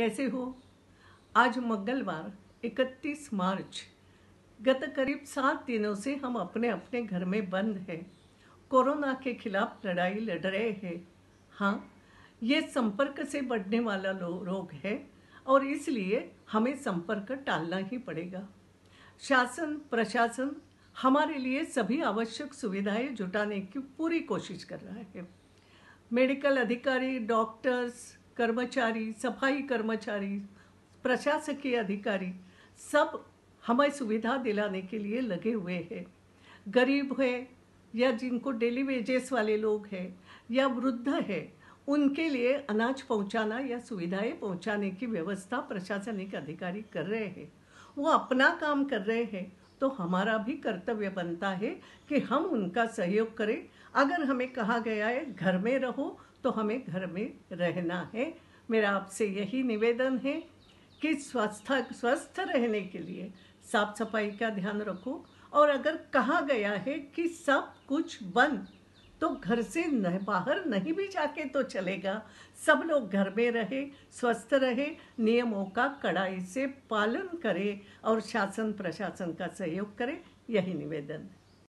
कैसे हो आज मंगलवार 31 मार्च गत करीब सात दिनों से हम अपने अपने घर में बंद हैं कोरोना के खिलाफ लड़ाई लड़ रहे हैं हाँ ये संपर्क से बढ़ने वाला रोग है और इसलिए हमें संपर्क टालना ही पड़ेगा शासन प्रशासन हमारे लिए सभी आवश्यक सुविधाएं जुटाने की पूरी कोशिश कर रहा है मेडिकल अधिकारी डॉक्टर्स कर्मचारी सफाई कर्मचारी प्रशासकीय अधिकारी सब हमें सुविधा दिलाने के लिए लगे हुए हैं गरीब है या जिनको डेली वेजेस वाले लोग हैं या वृद्ध है उनके लिए अनाज पहुंचाना या सुविधाएं पहुंचाने की व्यवस्था प्रशासनिक अधिकारी कर रहे हैं वो अपना काम कर रहे हैं तो हमारा भी कर्तव्य बनता है कि हम उनका सहयोग करें अगर हमें कहा गया है घर में रहो तो हमें घर में रहना है मेरा आपसे यही निवेदन है कि स्वस्थ स्वस्थ रहने के लिए साफ सफाई का ध्यान रखो और अगर कहा गया है कि सब कुछ बंद तो घर से न, बाहर नहीं भी जाके तो चलेगा सब लोग घर में रहे स्वस्थ रहे नियमों का कड़ाई से पालन करें और शासन प्रशासन का सहयोग करें यही निवेदन है